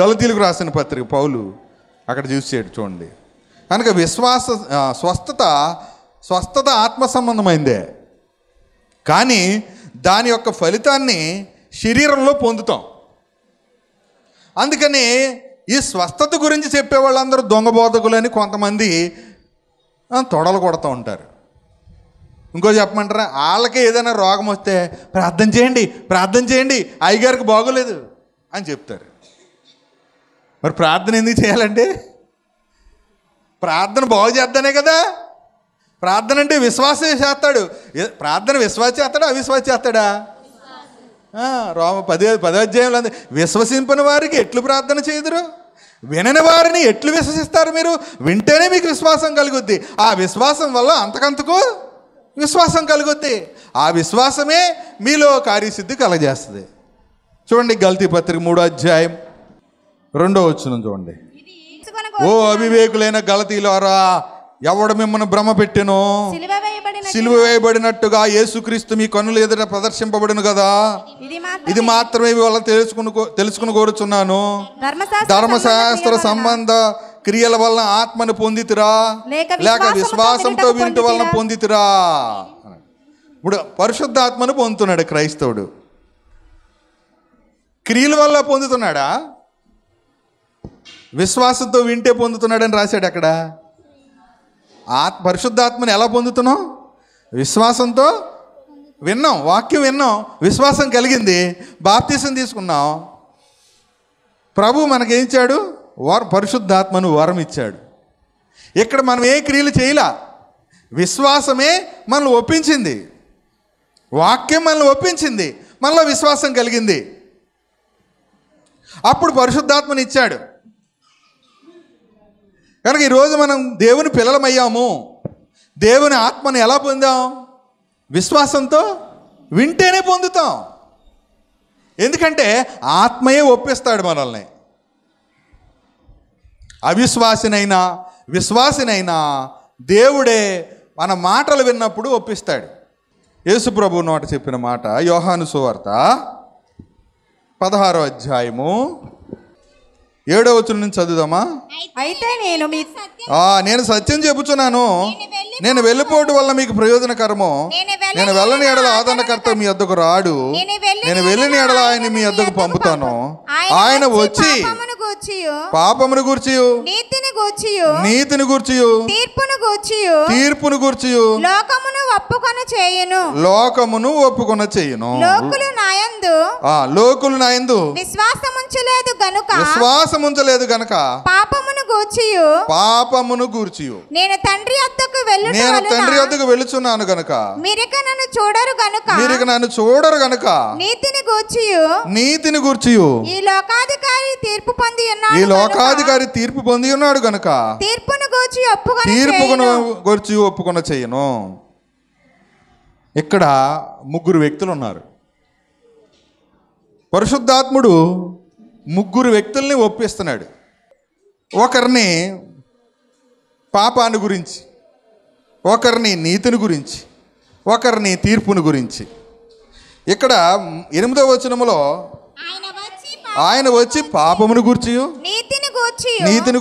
గలతీలకు రాసిన పత్రిక పౌలు అక్కడ చూసేడు చూడండి కనుక విశ్వాస స్వస్థత స్వస్థత ఆత్మ సంబంధమైందే కానీ దాని యొక్క ఫలితాన్ని శరీరంలో పొందుతాం అందుకని ఈ స్వస్థత గురించి చెప్పే వాళ్ళందరూ దొంగ అని కొంతమంది తొడలు కొడుతూ ఉంటారు ఇంకో చెప్పమంటారా వాళ్ళకి ఏదైనా రోగం వస్తే ప్రార్థన చేయండి ప్రార్థన చేయండి అయ్యగారికి బాగోలేదు అని చెప్తారు మరి ప్రార్థన ఎందుకు చేయాలండి ప్రార్థన బాగు చేద్దానే కదా ప్రార్థన అంటే విశ్వాసం చేస్తాడు ప్రార్థన విశ్వాస చేస్తాడా అవిశ్వాస చేస్తాడా రోమ పది అంది విశ్వసింపని వారికి ఎట్లు ప్రార్థన చేయదురు వినని వారిని ఎట్లు విశ్వసిస్తారు మీరు వింటేనే మీకు విశ్వాసం కలుగుద్ది ఆ విశ్వాసం వల్ల అంతకంతకు విశ్వాసం కలుగుద్ది ఆ విశ్వాసమే మీలో కార్యసిద్ధి కలగజేస్తుంది చూడండి గల్తీ పత్రిక మూడో అధ్యాయం రెండో వచ్చిన చూడండి ఓ అవివేకులైన గలతీలారా ఎవడు మిమ్మల్ని భ్రమ పెట్టెను సిలువ వేయబడినట్టుగా యేసుక్రీస్తు మీ కన్నులు ఎదుట ప్రదర్శింపబడును కదా ఇది మాత్రమే వాళ్ళ తెలుసుకుని తెలుసుకుని కోరుచున్నాను ధర్మశాస్త్ర సంబంధ క్రియల వలన ఆత్మను పొందితురా లేక విశ్వాసంతో వినుట వలన పొందితురా ఇప్పుడు పరిశుద్ధాత్మను పొందుతున్నాడు క్రైస్తవుడు క్రియల వల్ల పొందుతున్నాడా విశ్వాసంతో వింటే పొందుతున్నాడని రాశాడు అక్కడ ఆత్ పరిశుద్ధాత్మని ఎలా పొందుతున్నాం విశ్వాసంతో విన్నాం వాక్యం విన్నాం విశ్వాసం కలిగింది బాప్తీసం తీసుకున్నాం ప్రభు మనకేం వర పరిశుద్ధాత్మను వరం ఇచ్చాడు ఇక్కడ మనం ఏ క్రియలు చేయలా విశ్వాసమే మనల్ని ఒప్పించింది వాక్యం మనల్ని ఒప్పించింది మనలో విశ్వాసం కలిగింది అప్పుడు పరిశుద్ధాత్మని ఇచ్చాడు కనుక ఈరోజు మనం దేవుని పిల్లలమయ్యాము దేవుని ఆత్మను ఎలా పొందాం విశ్వాసంతో వింటేనే పొందుతాం ఎందుకంటే ఆత్మయే ఒప్పిస్తాడు మనల్ని అవిశ్వాసినైనా విశ్వాసినైనా దేవుడే మన మాటలు విన్నప్పుడు ఒప్పిస్తాడు యేసుప్రభు నోట చెప్పిన మాట యోహాను సువార్త పదహారో అధ్యాయము ఏడవ నుంచి చదువుదామా అయితే నేను నేను సత్యం చెబుతున్నాను నేను వెళ్ళిపోవడం వల్ల మీకు ప్రయోజనకరమో నేను వెళ్ళని ఎడల ఆదరణకర్త మీ వద్దకు రాడు నేను వెళ్ళిన ఎడల ఆయన మీ వద్దకు పంపుతాను ఆయన వచ్చి పాపమును గుర్చి నీతిని గుర్చి తీర్పును గుర్చి లోకమును ఒప్పుకొన చేయును లోకమును చేయును లోకులు నాయందు ఆ లోకులు నాయందు విశ్వాసముంచలేదు గనుక విశ్వాసముంచలేదు గనుక పాపమును గూర్చియు పాపమును గూర్చి నేను తండ్రి వద్దకు వెళ్ళు నేను తండ్రి వద్దకు వెళుచున్నాను గనుక మీరిక నన్ను చూడరు గనుక మీరిక నన్ను చూడరు గనుక నీతిని గూర్చియు నీతిని గూర్చి ఈ లోకాధికారి తీర్పు పొంది ఉన్నాడు ఈ లోకాధికారి తీర్పు పొంది ఉన్నాడు గనుక తీర్పును గూర్చి ఒప్పుకొన తీర్పును గూర్చి ఒప్పుకొన చేయను ఇక్కడ ముగ్గురు వ్యక్తులు ఉన్నారు పరిశుద్ధాత్ముడు ముగ్గురు వ్యక్తుల్ని ఒప్పిస్తున్నాడు ఒకరిని పాపాన్ని గురించి ఒకరిని నీతిని గురించి ఒకరిని తీర్పుని గురించి ఇక్కడ ఎనిమిదవ వచనములో ఆయన వచ్చి పాపమును గుర్చి నీతిని గుర్చి నీతిని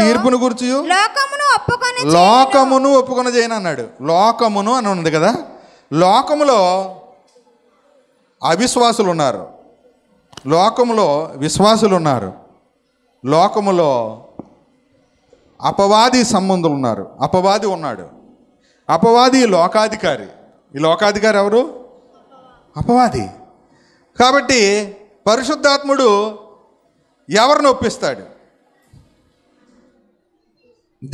తీర్పును గుర్చి లోకమును ఒప్పుకొని లోకమును ఒప్పుకొని చేయను అన్నాడు లోకమును అని ఉంది కదా లోకములో అవిశ్వాసులు ఉన్నారు లోకములో విశ్వాసులు ఉన్నారు లోకములో అపవాది సంబంధులు ఉన్నారు అపవాది ఉన్నాడు అపవాది లోకాధికారి ఈ లోకాధికారి ఎవరు అపవాది కాబట్టి పరిశుద్ధాత్ముడు ఎవరిని ఒప్పిస్తాడు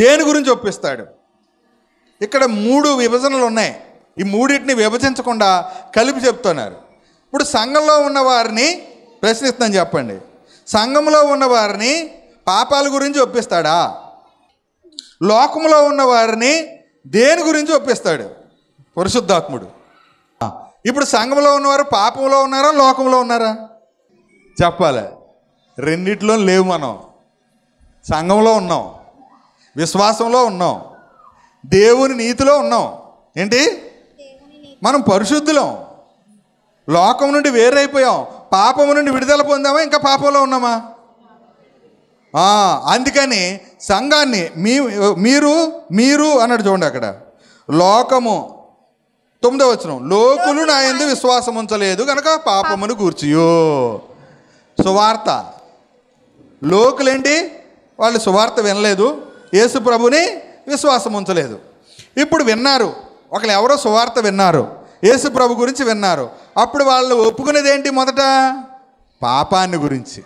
దేని గురించి ఒప్పిస్తాడు ఇక్కడ మూడు విభజనలు ఉన్నాయి ఈ మూడింటిని విభజించకుండా కలిపి చెప్తున్నారు ఇప్పుడు సంఘంలో ఉన్న వారిని ప్రశ్నిస్తాను చెప్పండి సంఘంలో ఉన్న వారిని పాపాల గురించి ఒప్పిస్తాడా లోకంలో ఉన్న వారిని దేని గురించి ఒప్పిస్తాడు పరిశుద్ధాత్ముడు ఇప్పుడు సంఘంలో ఉన్నవారు పాపంలో ఉన్నారా లోకంలో ఉన్నారా చెప్పాలి రెండిట్లో లేవు మనం సంఘంలో ఉన్నాం విశ్వాసంలో ఉన్నాం దేవుని నీతిలో ఉన్నాం ఏంటి మనం పరిశుద్ధులం లోకం నుండి వేరైపోయాం పాపం నుండి విడుదల పొందామా ఇంకా పాపంలో ఉన్నామా అందుకని సంఘాన్ని మీ మీరు మీరు అన్నాడు చూడండి అక్కడ లోకము తొమ్మిదో వచ్చిన లోకులు నా ఎందుకు విశ్వాసం ఉంచలేదు కనుక పాపమును కూర్చియో సువార్త లోకులేంటి వాళ్ళు సువార్త వినలేదు యేసు ప్రభుని విశ్వాసం ఉంచలేదు ఇప్పుడు విన్నారు ఒకళ్ళు ఎవరో సువార్త విన్నారు యేసు ప్రభు గురించి విన్నారు అప్పుడు వాళ్ళు ఒప్పుకునేది ఏంటి మొదట పాపాన్ని గురించి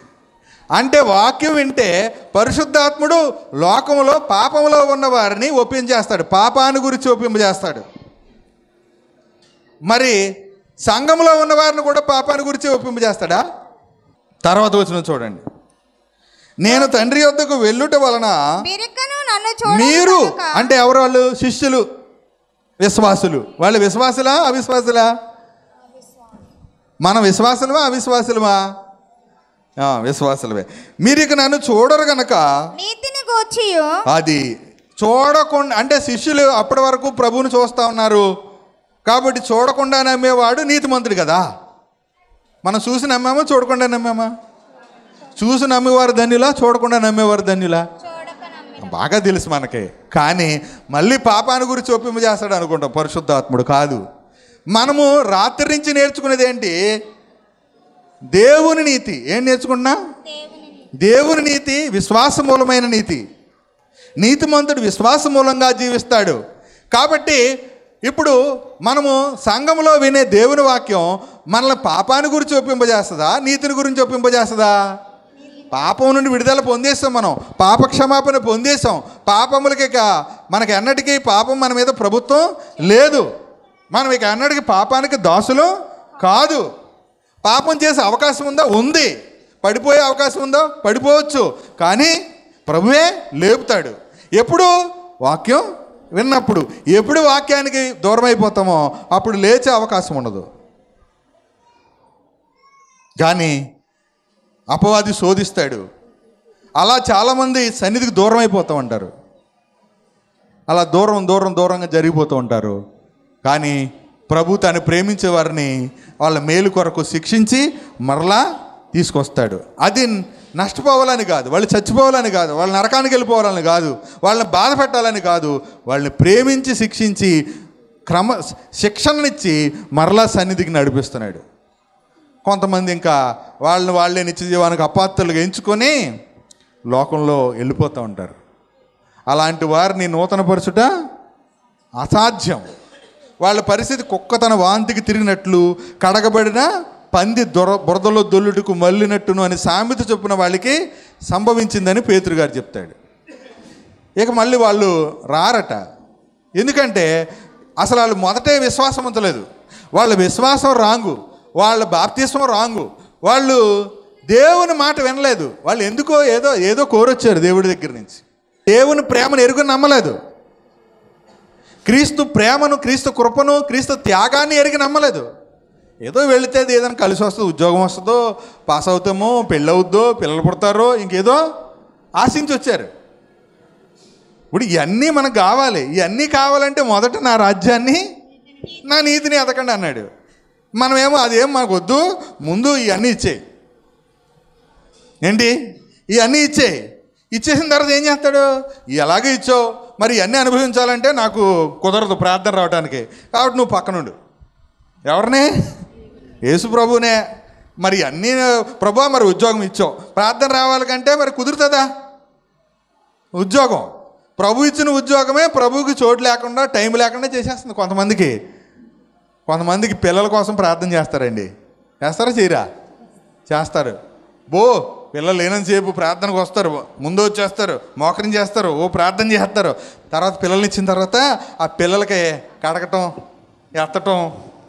అంటే వాక్యం వింటే పరిశుద్ధాత్ముడు లోకంలో పాపంలో ఉన్నవారిని ఒప్పించేస్తాడు పాపాన్ని గురించి ఒప్పింపజేస్తాడు మరి సంఘంలో ఉన్నవారిని కూడా పాపాన్ని గురించి ఒప్పింపజేస్తాడా తర్వాత వచ్చిన చూడండి నేను తండ్రి వద్దకు వెళ్ళుట వలన మీరు అంటే ఎవరు వాళ్ళు శిష్యులు విశ్వాసులు వాళ్ళు విశ్వాసులా అవిశ్వాసులా మన విశ్వాసులమా అవిశ్వాసులమా విశ్వాసులవే మీరు ఇక నన్ను చూడరు గనక నీతిని అది చూడకుండా అంటే శిష్యులు అప్పటి వరకు ప్రభువుని చూస్తూ ఉన్నారు కాబట్టి చూడకుండా నమ్మేవాడు నీతి మంత్రుడు కదా మనం చూసి నమ్మామా చూడకుండా నమ్మామా చూసి నమ్మేవారు ధన్యులా చూడకుండా నమ్మేవారు ధన్యులా బాగా తెలుసు మనకి కానీ మళ్ళీ పాపాన్ని గురించి ఒప్పింపజేస్తాడు అనుకుంటాం పరిశుద్ధాత్ముడు కాదు మనము రాత్రి నుంచి నేర్చుకునేది ఏంటి దేవుని నీతి ఏం నేర్చుకున్నా దేవుని నీతి విశ్వాస మూలమైన నీతి నీతిమంతుడు విశ్వాస మూలంగా జీవిస్తాడు కాబట్టి ఇప్పుడు మనము సంఘంలో వినే దేవుని వాక్యం మనల్ని పాపాన్ని గురించి ఒప్పింపజేస్తుందా నీతిని గురించి ఒప్పింపజేస్తుందా పాపం నుండి విడుదల పొందేస్తాం మనం పాప క్షమాపణ పొందేసాం పాపములకి మనకి ఎన్నటికీ పాపం మన మీద ప్రభుత్వం లేదు మనం ఇక ఎన్నటికీ పాపానికి దాసులు కాదు పాపం చేసే అవకాశం ఉందా ఉంది పడిపోయే అవకాశం ఉందా పడిపోవచ్చు కానీ ప్రభువే లేపుతాడు ఎప్పుడు వాక్యం విన్నప్పుడు ఎప్పుడు వాక్యానికి దూరం అయిపోతామో అప్పుడు లేచే అవకాశం ఉండదు కానీ అపవాది శోధిస్తాడు అలా చాలామంది సన్నిధికి దూరం అయిపోతూ ఉంటారు అలా దూరం దూరం దూరంగా జరిగిపోతూ ఉంటారు కానీ ప్రభు తను ప్రేమించే వారిని వాళ్ళ మేలు కొరకు శిక్షించి మరలా తీసుకొస్తాడు అది నష్టపోవాలని కాదు వాళ్ళు చచ్చిపోవాలని కాదు వాళ్ళ నరకానికి వెళ్ళిపోవాలని కాదు వాళ్ళని బాధ పెట్టాలని కాదు వాళ్ళని ప్రేమించి శిక్షించి క్రమ శిక్షణనిచ్చి మరలా సన్నిధికి నడిపిస్తున్నాడు కొంతమంది ఇంకా వాళ్ళని వాళ్ళే నిత్య జీవానికి ఎంచుకొని లోకంలో వెళ్ళిపోతూ ఉంటారు అలాంటి వారిని నూతనపరచుట అసాధ్యం వాళ్ళ పరిస్థితి కుక్క తన వాంతికి తిరిగినట్లు కడగబడిన పంది దొర బురదలో దొల్లుడుకు మళ్ళినట్టును అని సామెత చొప్పున వాళ్ళకి సంభవించిందని పేతురుగారు చెప్తాడు ఇక మళ్ళీ వాళ్ళు రారట ఎందుకంటే అసలు వాళ్ళు మొదటే విశ్వాసం ఉంచలేదు వాళ్ళ విశ్వాసం రాంగు వాళ్ళ బాప్తీసం రాంగు వాళ్ళు దేవుని మాట వినలేదు వాళ్ళు ఎందుకో ఏదో ఏదో కోరొచ్చారు దేవుడి దగ్గర నుంచి దేవుని ప్రేమను ఎరుగు నమ్మలేదు క్రీస్తు ప్రేమను క్రీస్తు కృపను క్రీస్తు త్యాగాన్ని ఎరిగి నమ్మలేదు ఏదో వెళితే ఏదైనా కలిసి వస్తుంది ఉద్యోగం వస్తుందో పాస్ అవుతామో పెళ్ళి అవుద్దో పిల్లలు పుడతారో ఇంకేదో ఆశించి వచ్చారు ఇప్పుడు ఇవన్నీ మనకు కావాలి ఇవన్నీ కావాలంటే మొదట నా రాజ్యాన్ని నా నీతిని ఎదకండి అన్నాడు మనమేమో అదేం మనకు వద్దు ముందు ఇవన్నీ ఇచ్చేయి ఏంటి ఇవన్నీ ఇచ్చేయి ఇచ్చేసిన తర్వాత ఏం చేస్తాడు ఎలాగో ఇచ్చావు మరి అన్నీ అనుభవించాలంటే నాకు కుదరదు ప్రార్థన రావడానికి కాబట్టి నువ్వు పక్కనుండు ఎవరిని యేసు ప్రభునే మరి అన్నీ ప్రభు మరి ఉద్యోగం ఇచ్చావు ప్రార్థన రావాలి కంటే మరి కుదురుతుందా ఉద్యోగం ప్రభు ఇచ్చిన ఉద్యోగమే ప్రభుకి చోటు లేకుండా టైం లేకుండా చేసేస్తుంది కొంతమందికి కొంతమందికి పిల్లల కోసం ప్రార్థన చేస్తారండి చేస్తారా చేయరా చేస్తారు బో పిల్లలు లేనంతసేపు ప్రార్థనకు వస్తారు ముందు వచ్చేస్తారు మోకరం చేస్తారు ఓ ప్రార్థన చేస్తారు తర్వాత పిల్లల్ని ఇచ్చిన తర్వాత ఆ పిల్లలకి కడగటం ఎత్తటం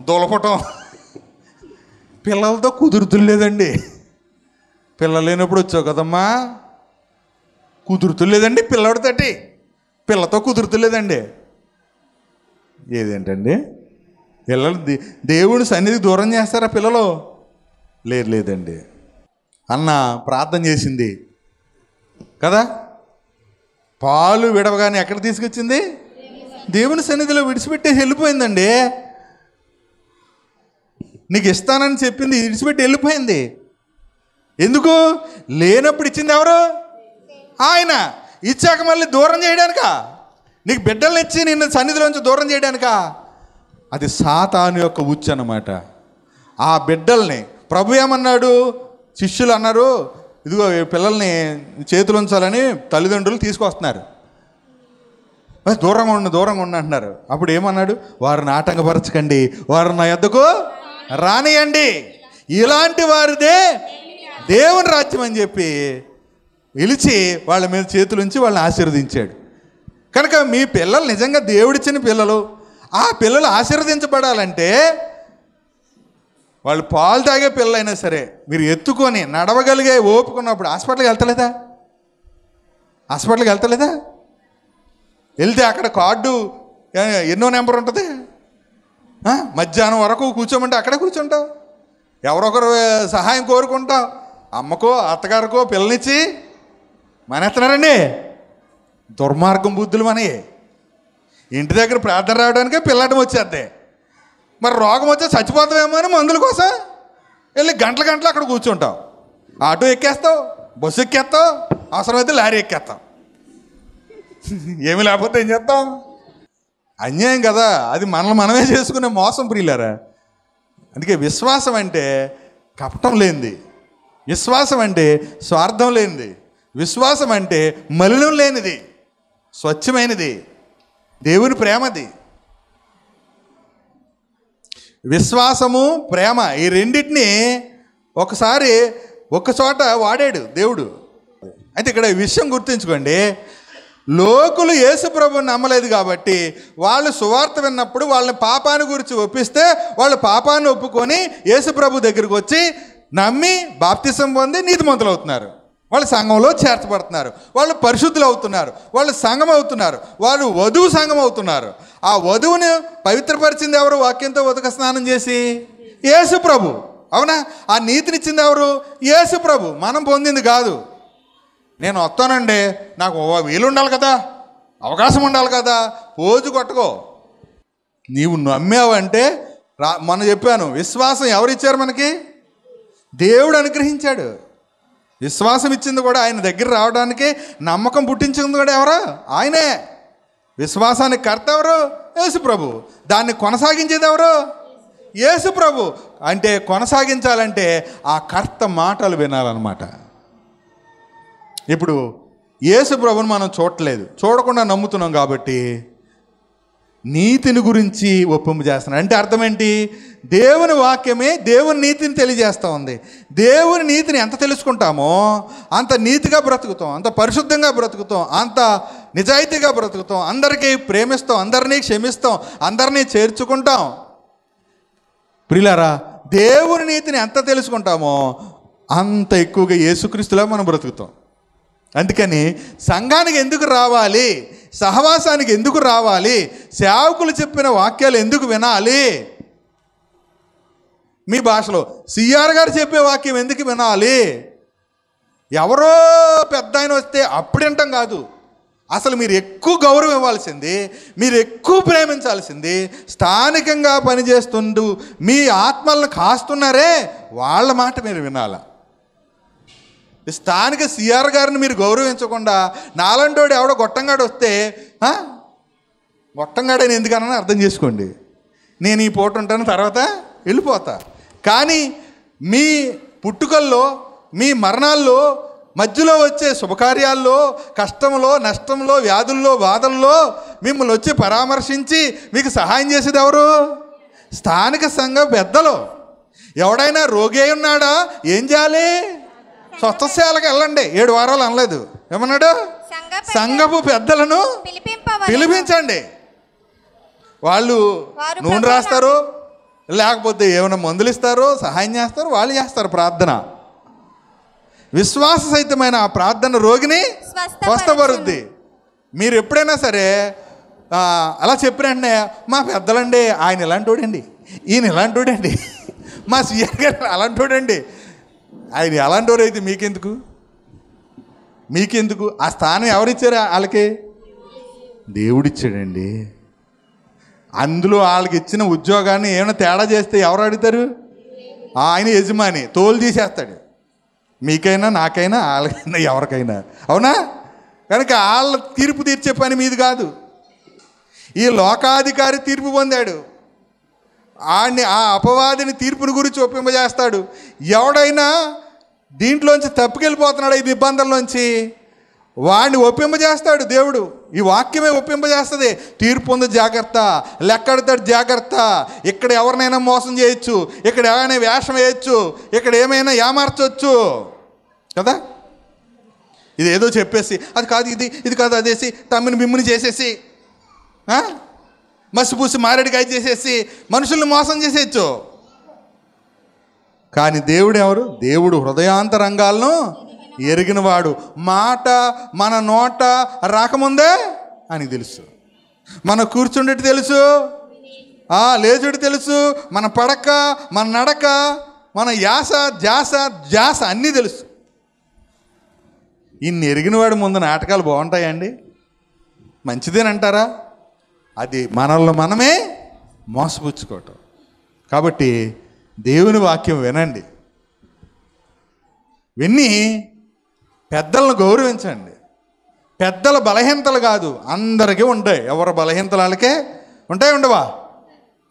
దొలపటం పిల్లలతో కుదురుతులేదండి పిల్లలు లేనప్పుడు వచ్చావు కదమ్మా కుదురుతులేదండి పిల్లడితోటి పిల్లతో లేదండి ఏదేంటండి పిల్లలు దేవుడు సన్నిధి దూరం చేస్తారా పిల్లలు లేదు లేదండి అన్న ప్రార్థన చేసింది కదా పాలు విడవగానే ఎక్కడ తీసుకొచ్చింది దేవుని సన్నిధిలో విడిచిపెట్టేసి వెళ్ళిపోయిందండి నీకు ఇస్తానని చెప్పింది విడిచిపెట్టి వెళ్ళిపోయింది ఎందుకు లేనప్పుడు ఇచ్చింది ఎవరు ఆయన ఇచ్చాక మళ్ళీ దూరం చేయడానిక నీకు బిడ్డల్ని ఇచ్చి నిన్ను సన్నిధిలోంచి దూరం చేయడానిక అది సాతాను యొక్క ఉచ్చు అనమాట ఆ బిడ్డల్ని ప్రభు ఏమన్నాడు శిష్యులు అన్నారు ఇదిగో పిల్లల్ని చేతులు ఉంచాలని తల్లిదండ్రులు తీసుకొస్తున్నారు దూరంగా ఉండి దూరంగా ఉండి అంటున్నారు అప్పుడు ఏమన్నాడు వారిని ఆటంకపరచకండి వారు నా ఎద్దకు రానియండి ఇలాంటి వారిదే దేవుని రాజ్యం అని చెప్పి పిలిచి వాళ్ళ మీద చేతులుంచి వాళ్ళని ఆశీర్వదించాడు కనుక మీ పిల్లలు నిజంగా దేవుడిచ్చిన పిల్లలు ఆ పిల్లలు ఆశీర్వదించబడాలంటే వాళ్ళు పాలు తాగే పిల్లలైనా సరే మీరు ఎత్తుకొని నడవగలిగే ఓపుకున్నప్పుడు హాస్పిటల్కి వెళ్తలేదా హాస్పిటల్కి వెళ్తలేదా వెళ్తే అక్కడ కార్డు ఎన్నో నెంబర్ ఉంటుంది మధ్యాహ్నం వరకు కూర్చోమంటే అక్కడే కూర్చుంటావు ఎవరొకరు సహాయం కోరుకుంటావు అమ్మకో అత్తగారికో పిల్లనిచ్చి మానేస్తున్నారండి దుర్మార్గం బుద్ధులు మనయే ఇంటి దగ్గర ప్రార్థన రావడానికే పిల్లటం వచ్చేద్దే మరి రోగం వచ్చి చచ్చిపోతావేమో అని మందుల కోసం వెళ్ళి గంటల గంటలు అక్కడ కూర్చుంటావు ఆటో ఎక్కేస్తావు బస్సు ఎక్కేస్తావు అవసరమైతే లారీ ఎక్కేస్తావు ఏమి లేకపోతే ఏం చేస్తాం అన్యాయం కదా అది మనల్ని మనమే చేసుకునే మోసం ప్రియులారా అందుకే విశ్వాసం అంటే కపటం లేనిది విశ్వాసం అంటే స్వార్థం లేనిది విశ్వాసం అంటే మలినం లేనిది స్వచ్ఛమైనది దేవుని ప్రేమది విశ్వాసము ప్రేమ ఈ రెండింటిని ఒకసారి ఒక చోట వాడాడు దేవుడు అయితే ఇక్కడ విషయం గుర్తుంచుకోండి లోకులు యేసుప్రభుని నమ్మలేదు కాబట్టి వాళ్ళు సువార్త విన్నప్పుడు వాళ్ళని పాపాన్ని గురించి ఒప్పిస్తే వాళ్ళు పాపాన్ని ఒప్పుకొని ప్రభు దగ్గరికి వచ్చి నమ్మి బాప్తిసం పొంది నీతి అవుతున్నారు వాళ్ళ సంఘంలో చేర్చబడుతున్నారు వాళ్ళు పరిశుద్ధులు అవుతున్నారు వాళ్ళు సంఘం అవుతున్నారు వాళ్ళు వధువు సంఘం అవుతున్నారు ఆ వధువును పవిత్రపరిచింది ఎవరు వాక్యంతో ఉదక స్నానం చేసి యేసు ప్రభు అవునా ఆ నీతినిచ్చింది ఎవరు యేసు ప్రభు మనం పొందింది కాదు నేను వస్తానండి నాకు వీలు ఉండాలి కదా అవకాశం ఉండాలి కదా పోజు కొట్టుకో నీవు నమ్మావంటే రా మనం చెప్పాను విశ్వాసం ఎవరు ఇచ్చారు మనకి దేవుడు అనుగ్రహించాడు విశ్వాసం ఇచ్చింది కూడా ఆయన దగ్గర రావడానికి నమ్మకం పుట్టించింది కూడా ఎవరు ఆయనే విశ్వాసానికి కర్త ఎవరు యేసు ప్రభు దాన్ని కొనసాగించేది ఎవరు యేసు ప్రభు అంటే కొనసాగించాలంటే ఆ కర్త మాటలు వినాలన్నమాట ఇప్పుడు యేసు ప్రభుని మనం చూడలేదు చూడకుండా నమ్ముతున్నాం కాబట్టి నీతిని గురించి ఒప్పింపు చేస్తున్నాడు అంటే అర్థం ఏంటి దేవుని వాక్యమే దేవుని నీతిని తెలియజేస్తూ ఉంది దేవుని నీతిని ఎంత తెలుసుకుంటామో అంత నీతిగా బ్రతుకుతాం అంత పరిశుద్ధంగా బ్రతుకుతాం అంత నిజాయితీగా బ్రతుకుతాం అందరికీ ప్రేమిస్తాం అందరినీ క్షమిస్తాం అందరినీ చేర్చుకుంటాం ప్రిలారా దేవుని నీతిని ఎంత తెలుసుకుంటామో అంత ఎక్కువగా యేసుక్రీస్తులా మనం బ్రతుకుతాం అందుకని సంఘానికి ఎందుకు రావాలి సహవాసానికి ఎందుకు రావాలి సేవకులు చెప్పిన వాక్యాలు ఎందుకు వినాలి మీ భాషలో సిఆర్ గారు చెప్పే వాక్యం ఎందుకు వినాలి ఎవరో పెద్ద ఆయన వస్తే అప్పుడంటాం కాదు అసలు మీరు ఎక్కువ గౌరవం ఇవ్వాల్సింది మీరు ఎక్కువ ప్రేమించాల్సింది స్థానికంగా పనిచేస్తుండు మీ ఆత్మలను కాస్తున్నారే వాళ్ళ మాట మీరు వినాలా స్థానిక సిఆర్ గారిని మీరు గౌరవించకుండా నాలంటోడు ఎవడో గొట్టంగాడు వస్తే నేను ఎందుకన్నా అర్థం చేసుకోండి నేను ఈ పూట ఉంటాను తర్వాత వెళ్ళిపోతా కానీ మీ పుట్టుకల్లో మీ మరణాల్లో మధ్యలో వచ్చే శుభకార్యాల్లో కష్టంలో నష్టంలో వ్యాధుల్లో బాధల్లో మిమ్మల్ని వచ్చి పరామర్శించి మీకు సహాయం చేసేది ఎవరు స్థానిక సంఘం పెద్దలు ఎవడైనా రోగి ఉన్నాడా ఏం చేయాలి స్వస్థశాలకు వెళ్ళండి ఏడు వారాలు అనలేదు ఏమన్నాడు సంఘపు పెద్దలను పిలిపించండి వాళ్ళు నూనె రాస్తారు లేకపోతే ఏమైనా మందులు ఇస్తారు సహాయం చేస్తారు వాళ్ళు చేస్తారు ప్రార్థన విశ్వాస సహితమైన ఆ ప్రార్థన రోగిని స్వస్థపరుద్ది మీరు ఎప్పుడైనా సరే అలా చెప్పినండి మా పెద్దలండి ఆయన ఇలాంటి చూడండి ఈయన ఇలాంటి చూడండి మా సీఎం గారు చూడండి ఆయన ఎలాంటి అయితే మీకెందుకు మీకెందుకు ఆ స్థానం ఎవరిచ్చారు వాళ్ళకి దేవుడిచ్చాడండి అందులో వాళ్ళకి ఇచ్చిన ఉద్యోగాన్ని ఏమైనా తేడా చేస్తే ఎవరు అడుగుతారు ఆయన యజమాని తోలు తీసేస్తాడు మీకైనా నాకైనా వాళ్ళకైనా ఎవరికైనా అవునా కనుక వాళ్ళ తీర్పు తీర్చే పని మీది కాదు ఈ లోకాధికారి తీర్పు పొందాడు ఆడిని ఆ అపవాదిని తీర్పుని గురించి ఒప్పింపజేస్తాడు ఎవడైనా దీంట్లోంచి తప్పుకెళ్ళిపోతున్నాడు ఇది ఇబ్బందుల్లోంచి వాడిని ఒప్పింపజేస్తాడు దేవుడు ఈ వాక్యమే ఒప్పింపజేస్తుంది తీర్పు ఉంది జాగ్రత్త లెక్కడతాడు జాగ్రత్త ఇక్కడ ఎవరినైనా మోసం చేయొచ్చు ఇక్కడ ఎవరైనా వేషం వేయచ్చు ఇక్కడ ఏమైనా ఏమార్చవచ్చు కదా ఇది ఏదో చెప్పేసి అది కాదు ఇది ఇది కాదు అదేసి తమ్మిని మిమ్మిని చేసేసి మసిపూసి మారేడుకాయ చేసేసి మనుషుల్ని మోసం చేసేయచ్చు కానీ దేవుడు ఎవరు దేవుడు హృదయాంతరంగాలను ఎరిగినవాడు మాట మన నోట రాకముందే అని తెలుసు మన కూర్చుండేటి తెలుసు లేచుడి తెలుసు మన పడక మన నడక మన యాస జాస జాస అన్నీ తెలుసు ఇన్ని ఎరిగినవాడు ముందు నాటకాలు బాగుంటాయండి మంచిదేనంటారా అది మనల్ని మనమే మోసపుచ్చుకోవటం కాబట్టి దేవుని వాక్యం వినండి విని పెద్దలను గౌరవించండి పెద్దల బలహీనతలు కాదు అందరికీ ఉంటాయి ఎవరి బలహీనతలు వాళ్ళకే ఉంటాయి ఉండవా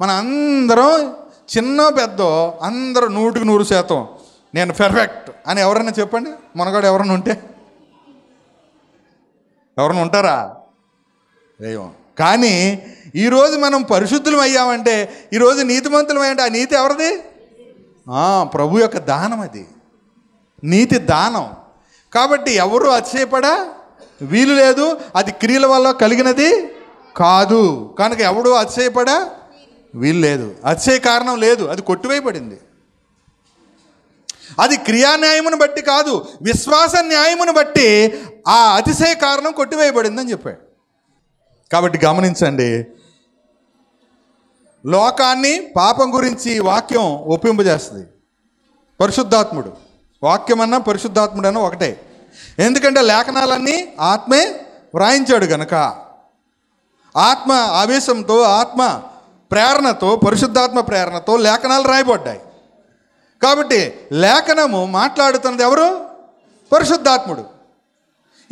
మన అందరం చిన్న పెద్ద అందరూ నూటికి నూరు శాతం నేను పెర్ఫెక్ట్ అని ఎవరైనా చెప్పండి మనగాడు ఎవరైనా ఉంటే ఎవరైనా ఉంటారా దైవం కానీ ఈరోజు మనం పరిశుద్ధులం అయ్యామంటే ఈరోజు నీతిమంతులం అయ్యంటే ఆ నీతి ఎవరిది ప్రభు యొక్క దానం అది నీతి దానం కాబట్టి ఎవరు అతిశయపడా వీలు లేదు అది క్రియల వల్ల కలిగినది కాదు కనుక ఎవడు అతిశయపడా వీలు లేదు అతిశయ కారణం లేదు అది కొట్టువైపడింది అది క్రియా న్యాయమును బట్టి కాదు విశ్వాస న్యాయమును బట్టి ఆ అతిశయ కారణం కొట్టివేయబడిందని చెప్పాడు కాబట్టి గమనించండి లోకాన్ని పాపం గురించి వాక్యం ఒప్పింపజేస్తుంది పరిశుద్ధాత్ముడు పరిశుద్ధాత్ముడు పరిశుద్ధాత్ముడన్నా ఒకటే ఎందుకంటే లేఖనాలన్నీ ఆత్మే వ్రాయించాడు గనక ఆత్మ ఆవేశంతో ఆత్మ ప్రేరణతో పరిశుద్ధాత్మ ప్రేరణతో లేఖనాలు రాయబడ్డాయి కాబట్టి లేఖనము మాట్లాడుతున్నది ఎవరు పరిశుద్ధాత్ముడు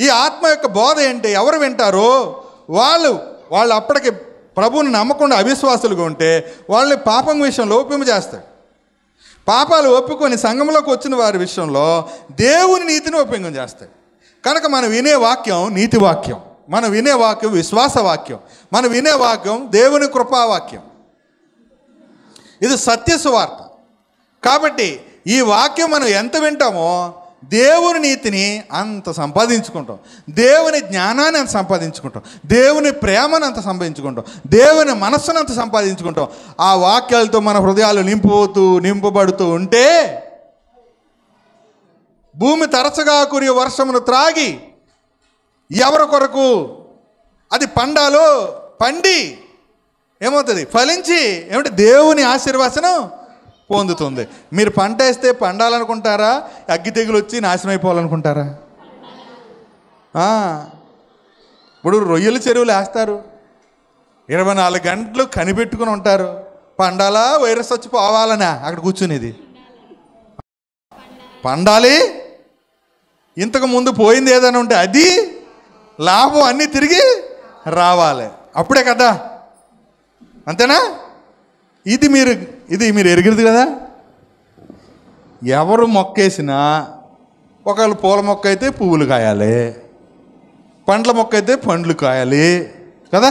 ఈ ఆత్మ యొక్క బోధ ఏంటి ఎవరు వింటారో వాళ్ళు వాళ్ళు అప్పటికి ప్రభువుని నమ్మకుండా అవిశ్వాసులుగా ఉంటే వాళ్ళని పాపం విషయంలో ఒప్పింపజేస్తాడు పాపాలు ఒప్పుకొని సంఘంలోకి వచ్చిన వారి విషయంలో దేవుని నీతిని ఒప్పింగం చేస్తాయి కనుక మనం వినే వాక్యం నీతి వాక్యం మనం వినే వాక్యం విశ్వాస వాక్యం మనం వినే వాక్యం దేవుని కృపావాక్యం ఇది సత్య సువార్త కాబట్టి ఈ వాక్యం మనం ఎంత వింటామో దేవుని నీతిని అంత సంపాదించుకుంటాం దేవుని జ్ఞానాన్ని అంత సంపాదించుకుంటాం దేవుని ప్రేమను అంత సంపాదించుకుంటాం దేవుని మనస్సును అంత సంపాదించుకుంటాం ఆ వాక్యాలతో మన హృదయాలు నింపుతూ నింపబడుతూ ఉంటే భూమి తరచుగా కురి వర్షమును త్రాగి ఎవరి కొరకు అది పండాలో పండి ఏమవుతుంది ఫలించి ఏమంటే దేవుని ఆశీర్వాసనం పొందుతుంది మీరు పంట వేస్తే పండాలనుకుంటారా అగ్గి తెగులు వచ్చి నాశనం అయిపోవాలనుకుంటారా ఇప్పుడు రొయ్యలు చెరువులు వేస్తారు ఇరవై నాలుగు గంటలు కనిపెట్టుకుని ఉంటారు పండాలా వైరస్ వచ్చి పోవాలనా అక్కడ కూర్చునేది పండాలి ఇంతకు ముందు పోయింది ఏదైనా ఉంటే అది లాభం అన్నీ తిరిగి రావాలి అప్పుడే కదా అంతేనా ఇది మీరు ఇది మీరు ఎరిగిరదు కదా ఎవరు మొక్కేసినా ఒకవేళ పూల మొక్క అయితే పువ్వులు కాయాలి పండ్ల మొక్క అయితే పండ్లు కాయాలి కదా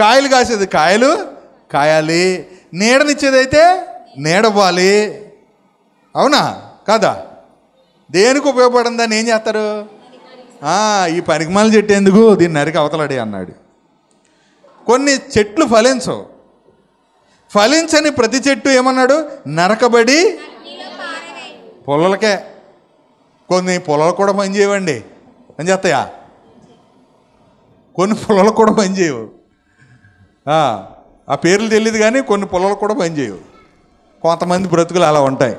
కాయలు కాసేది కాయలు కాయాలి నీడనిచ్చేదైతే నీడవ్వాలి అవునా కాదా దేనికి ఉపయోగపడింది అని ఏం చేస్తారు ఈ పనికిమాలు చెట్టేందుకు దీన్ని నరికి అవతలడి అన్నాడు కొన్ని చెట్లు ఫలించవు ఫలించని ప్రతి చెట్టు ఏమన్నాడు నరకబడి పొలలకే కొన్ని పొలాలు కూడా పని చేయవండి అని చేస్తాయా కొన్ని పొలాలు కూడా పని చేయవు ఆ పేర్లు తెలియదు కానీ కొన్ని పొలాలు కూడా పని చేయవు కొంతమంది బ్రతుకులు అలా ఉంటాయి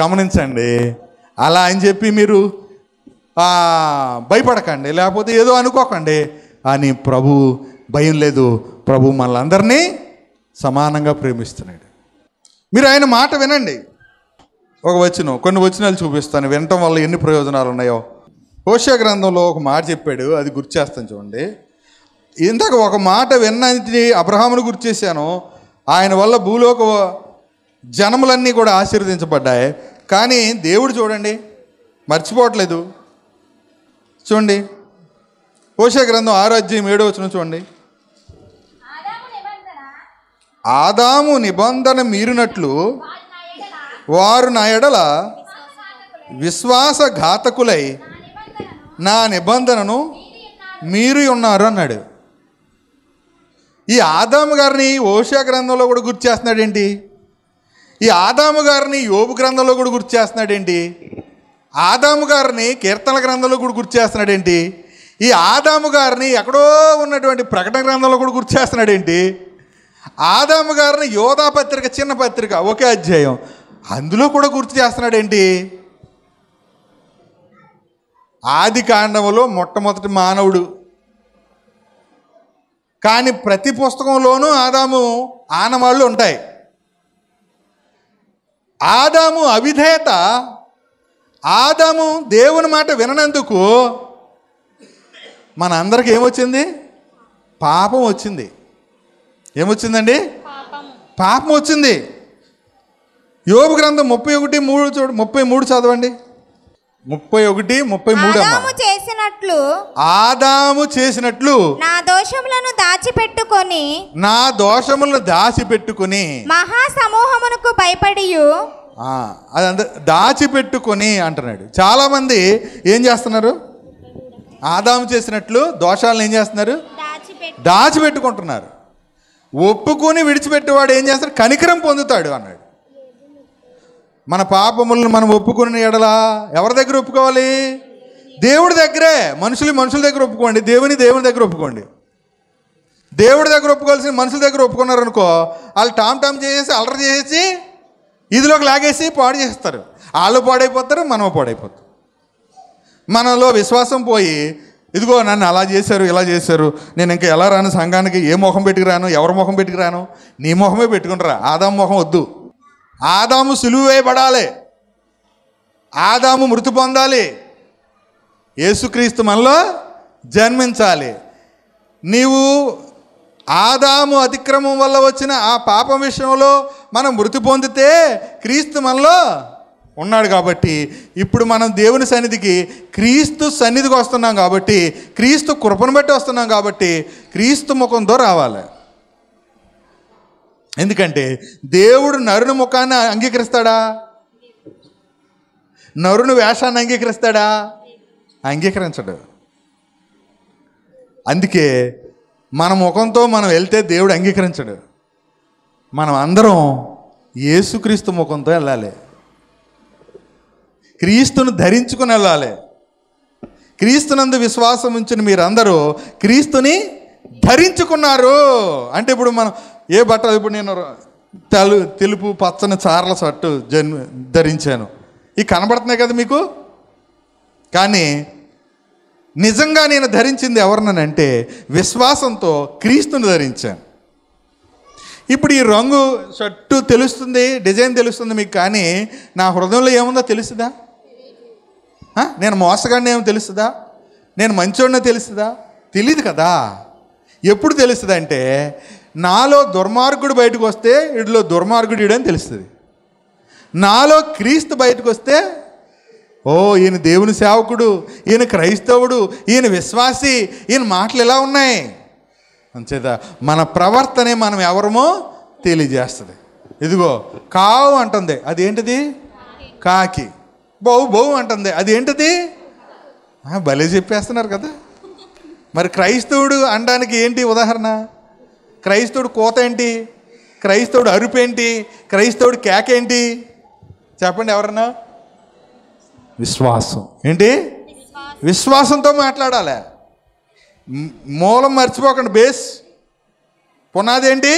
గమనించండి అలా అని చెప్పి మీరు భయపడకండి లేకపోతే ఏదో అనుకోకండి అని ప్రభు భయం లేదు ప్రభు మనందరినీ సమానంగా ప్రేమిస్తున్నాడు మీరు ఆయన మాట వినండి ఒక వచనం కొన్ని వచనాలు చూపిస్తాను వినటం వల్ల ఎన్ని ప్రయోజనాలు ఉన్నాయో హోషా గ్రంథంలో ఒక మాట చెప్పాడు అది గుర్తు చూడండి ఇంతకు ఒక మాట విన్నది అబ్రహామును గుర్తు ఆయన వల్ల భూలోక జనములన్నీ కూడా ఆశీర్వదించబడ్డాయి కానీ దేవుడు చూడండి మర్చిపోవట్లేదు చూడండి హోషా గ్రంథం ఆరోగ్యం ఏడో వచ్చిన చూడండి ఆదాము నిబంధన మీరినట్లు వారు నా ఎడల విశ్వాసఘాతకులై నా నిబంధనను మీరు ఉన్నారు అన్నాడు ఈ ఆదాము గారిని ఓషా గ్రంథంలో కూడా గుర్తు ఈ ఆదాము గారిని యోబు గ్రంథంలో కూడా గుర్తు చేస్తున్నాడేంటి ఆదాము గారిని కీర్తన గ్రంథంలో కూడా గుర్తు ఏంటి ఈ ఆదాము గారిని ఎక్కడో ఉన్నటువంటి ప్రకటన గ్రంథంలో కూడా గుర్తు ఏంటి ఆదాము గారిని యోధా పత్రిక చిన్న పత్రిక ఒకే అధ్యాయం అందులో కూడా గుర్తు చేస్తున్నాడేంటి ఆది కాండములో మొట్టమొదటి మానవుడు కానీ ప్రతి పుస్తకంలోనూ ఆదాము ఆనవాళ్ళు ఉంటాయి ఆదాము అవిధేయత ఆదాము దేవుని మాట విననందుకు మన మనందరికి ఏమొచ్చింది పాపం వచ్చింది ఏమొచ్చిందండి పాపం వచ్చింది యోగ గ్రంథం ముప్పై ఒకటి మూడు చూడు ముప్పై మూడు చదవండి ముప్పై ఒకటి ముప్పై మూడు చేసినట్లు ఆదాము చేసినట్లు నా దోషములను దాచిపెట్టుకొని నా దోషములను దాచిపెట్టుకొని మహాసమూహమునకు భయపడి అదంతా దాచిపెట్టుకొని అంటున్నాడు చాలామంది ఏం చేస్తున్నారు ఆదాము చేసినట్లు దోషాలను ఏం చేస్తున్నారు దాచిపెట్టుకుంటున్నారు ఒప్పుకొని విడిచిపెట్టేవాడు ఏం చేస్తాడు కనికరం పొందుతాడు అన్నాడు మన పాపములను మనం ఒప్పుకున్న ఎడలా ఎవరి దగ్గర ఒప్పుకోవాలి దేవుడి దగ్గరే మనుషులు మనుషుల దగ్గర ఒప్పుకోండి దేవుని దేవుని దగ్గర ఒప్పుకోండి దేవుడి దగ్గర ఒప్పుకోవాల్సిన మనుషుల దగ్గర ఒప్పుకున్నారనుకో వాళ్ళు టామ్ టామ్ చేసేసి అలర్ చేసేసి ఇదిలోకి లాగేసి పాడు చేస్తారు వాళ్ళు పాడైపోతారు మనం పాడైపోతాం మనలో విశ్వాసం పోయి ఇదిగో నన్ను అలా చేశారు ఇలా చేశారు నేను ఇంకా ఎలా రాను సంఘానికి ఏ ముఖం పెట్టుకు రాను ఎవరి ముఖం పెట్టుకు రాను నీ ముఖమే పెట్టుకుంటారా ఆదాము ముఖం వద్దు ఆదాము సులువేయబడాలి ఆదాము మృతి పొందాలి యేసుక్రీస్తు మనలో జన్మించాలి నీవు ఆదాము అతిక్రమం వల్ల వచ్చిన ఆ పాపం విషయంలో మనం మృతి పొందితే క్రీస్తు మనలో ఉన్నాడు కాబట్టి ఇప్పుడు మనం దేవుని సన్నిధికి క్రీస్తు సన్నిధికి వస్తున్నాం కాబట్టి క్రీస్తు కృపను బట్టి వస్తున్నాం కాబట్టి క్రీస్తు ముఖంతో రావాలి ఎందుకంటే దేవుడు నరుని ముఖాన్ని అంగీకరిస్తాడా నరుని వేషాన్ని అంగీకరిస్తాడా అంగీకరించడు అందుకే మన ముఖంతో మనం వెళ్తే దేవుడు అంగీకరించడు మనం అందరం యేసుక్రీస్తు ముఖంతో వెళ్ళాలి క్రీస్తును ధరించుకుని వెళ్ళాలి క్రీస్తునందు విశ్వాసం ఉంచిన మీరందరూ క్రీస్తుని ధరించుకున్నారు అంటే ఇప్పుడు మనం ఏ బట్ట ఇప్పుడు నేను తెలు తెలుపు పచ్చని చారల షర్టు జన్ ధరించాను ఇవి కనబడుతున్నాయి కదా మీకు కానీ నిజంగా నేను ధరించింది ఎవరినంటే విశ్వాసంతో క్రీస్తుని ధరించాను ఇప్పుడు ఈ రంగు షర్టు తెలుస్తుంది డిజైన్ తెలుస్తుంది మీకు కానీ నా హృదయంలో ఏముందో తెలుసుదా నేను మోసగాడిని ఏమో తెలుస్తుందా నేను మంచోడినో తెలుస్తుందా తెలియదు కదా ఎప్పుడు తెలుస్తుంది అంటే నాలో దుర్మార్గుడు బయటకు వస్తే ఇడిలో దుర్మార్గుడు ఇడని తెలుస్తుంది నాలో క్రీస్తు బయటకు వస్తే ఓ ఈయన దేవుని సేవకుడు ఈయన క్రైస్తవుడు ఈయన విశ్వాసి ఈయన మాటలు ఎలా ఉన్నాయి అంచేత మన ప్రవర్తనే మనం ఎవరమో తెలియజేస్తుంది ఇదిగో కావు అంటుంది అదేంటిది కాకి బౌ బౌ అంటుంది అది ఏంటది భలే చెప్పేస్తున్నారు కదా మరి క్రైస్తవుడు అనడానికి ఏంటి ఉదాహరణ క్రైస్తవుడు కోత ఏంటి క్రైస్తవుడు అరుపు ఏంటి క్రైస్తవుడు కేక ఏంటి చెప్పండి ఎవరన్నా విశ్వాసం ఏంటి విశ్వాసంతో మాట్లాడాలి మూలం మర్చిపోకండి బేస్ పునాది ఏంటి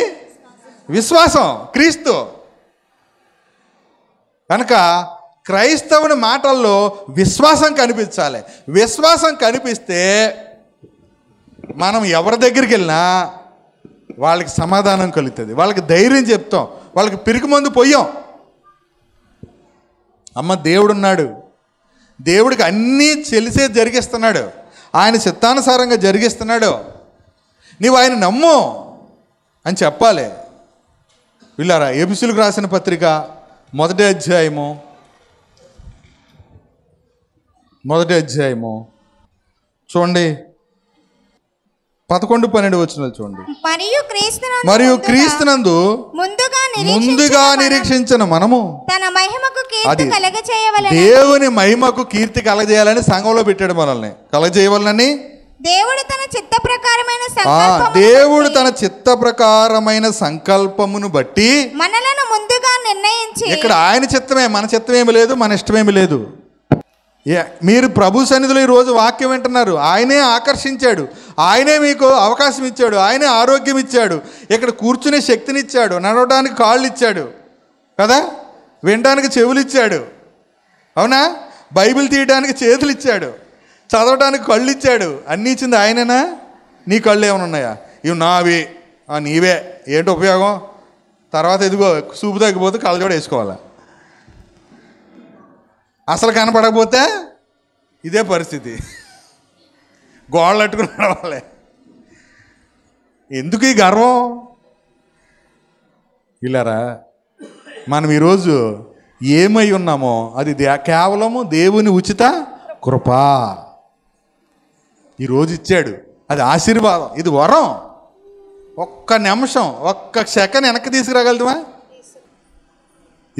విశ్వాసం క్రీస్తు కనుక క్రైస్తవుని మాటల్లో విశ్వాసం కనిపించాలి విశ్వాసం కనిపిస్తే మనం ఎవరి దగ్గరికి వెళ్ళినా వాళ్ళకి సమాధానం కలుగుతుంది వాళ్ళకి ధైర్యం చెప్తాం వాళ్ళకి పిరికి మందు పోయాం అమ్మ ఉన్నాడు దేవుడికి అన్నీ చెలిసే జరిగిస్తున్నాడు ఆయన చిత్తానుసారంగా జరిగిస్తున్నాడు నీవు ఆయన నమ్ము అని చెప్పాలి వీళ్ళారా ఏబిసులకు రాసిన పత్రిక మొదటి అధ్యాయము మొదటి అధ్యాయము చూడండి పదకొండు పన్నెండు వచ్చిన చూడండి మరియు క్రీస్తు మరియు క్రీస్తునందు ముందుగా ముందుగా నిరీక్షించిన మనము తన మహిమకు కీర్తి దేవుని మహిమకు కీర్తి కలగజేయాలని సంఘంలో పెట్టాడు మనల్ని కలగజేయవలని దేవుడు తన చిత్త ప్రకారమైన దేవుడు తన చిత్త ప్రకారమైన సంకల్పమును బట్టి మనలను ముందుగా నిర్ణయించి ఇక్కడ ఆయన చిత్తమే మన చిత్తమేమి లేదు మన ఇష్టమేమి లేదు మీరు ప్రభు సన్నిధిలో ఈరోజు వాక్యం వింటున్నారు ఆయనే ఆకర్షించాడు ఆయనే మీకు అవకాశం ఇచ్చాడు ఆయనే ఆరోగ్యం ఇచ్చాడు ఇక్కడ కూర్చునే శక్తినిచ్చాడు నడవడానికి కాళ్ళు ఇచ్చాడు కదా వినడానికి చెవులు ఇచ్చాడు అవునా బైబిల్ తీయడానికి చేతులు ఇచ్చాడు చదవడానికి కళ్ళు ఇచ్చాడు అన్నీ ఇచ్చింది ఆయననా నీ కళ్ళు ఏమైనా ఉన్నాయా ఇవి నావి నీవే ఏంటి ఉపయోగం తర్వాత ఇదిగో చూపు తగ్గిపోతే కూడా వేసుకోవాలా అసలు కనపడకపోతే ఇదే పరిస్థితి గోళ్ళు అట్టుకుని వాళ్ళే ఎందుకు ఈ గర్వం ఇలారా మనం ఈరోజు ఏమై ఉన్నామో అది కేవలము దేవుని ఉచిత కృపా ఈరోజు ఇచ్చాడు అది ఆశీర్వాదం ఇది వరం ఒక్క నిమిషం ఒక్క సెకండ్ వెనక్కి తీసుకురాగలుగుతామా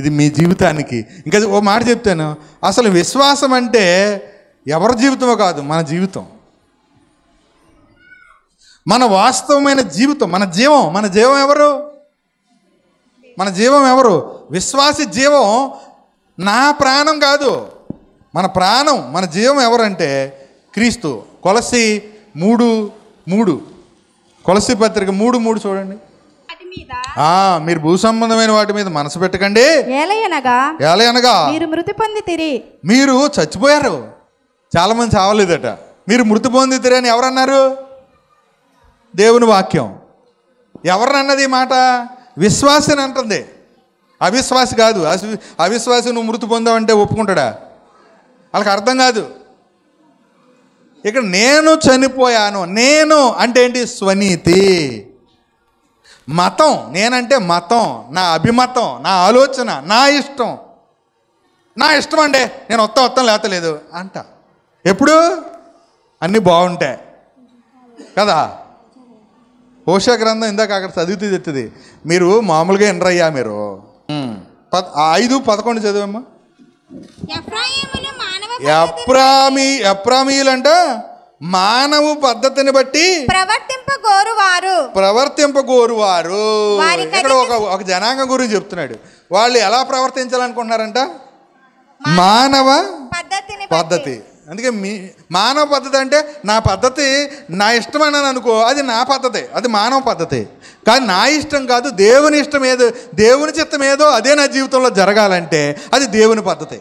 ఇది మీ జీవితానికి ఇంకా ఓ మాట చెప్తాను అసలు విశ్వాసం అంటే ఎవరి జీవితమో కాదు మన జీవితం మన వాస్తవమైన జీవితం మన జీవం మన జీవం ఎవరు మన జీవం ఎవరు విశ్వాసి జీవం నా ప్రాణం కాదు మన ప్రాణం మన జీవం ఎవరంటే క్రీస్తు కొలసి మూడు మూడు కొలసి పత్రిక మూడు మూడు చూడండి మీరు భూ సంబంధమైన వాటి మీద మనసు పెట్టకండి ఏలయనగా ఏలయనగా మీరు మృతి పొందితిరి మీరు చచ్చిపోయారు చాలా మంది చావలేదట మీరు మృతి పొందితిరి అని ఎవరన్నారు దేవుని వాక్యం ఎవరన్నది మాట విశ్వాసని అంటుంది అవిశ్వాసి కాదు అవిశ్వాసి నువ్వు మృతి పొందావంటే ఒప్పుకుంటాడా వాళ్ళకి అర్థం కాదు ఇక్కడ నేను చనిపోయాను నేను అంటే ఏంటి స్వనీతి మతం నేనంటే మతం నా అభిమతం నా ఆలోచన నా ఇష్టం నా ఇష్టం అండి నేను వస్తా వస్తాను లేతలేదు అంట ఎప్పుడు అన్నీ బాగుంటాయి కదా పోషక గ్రంథం ఇందాక అక్కడ చదివితే తెచ్చింది మీరు మామూలుగా ఎంటర్ అయ్యా మీరు ఐదు పదకొండు చదివమ్మా ఎప్రామీ ఎప్రామీలంటే మానవ పద్ధతిని బట్టి ప్రవర్తింపగోరువారు ప్రవర్తింపగోరువారు ఇక్కడ ఒక ఒక జనాంగం గురించి చెప్తున్నాడు వాళ్ళు ఎలా ప్రవర్తించాలనుకుంటున్నారంట మానవ పద్ధతిని పద్ధతి అందుకే మీ మానవ పద్ధతి అంటే నా పద్ధతి నా ఇష్టం అని అనుకో అది నా పద్ధతి అది మానవ పద్ధతి కానీ నా ఇష్టం కాదు దేవుని ఇష్టం ఏదో దేవుని చిత్తం ఏదో అదే నా జీవితంలో జరగాలంటే అది దేవుని పద్ధతి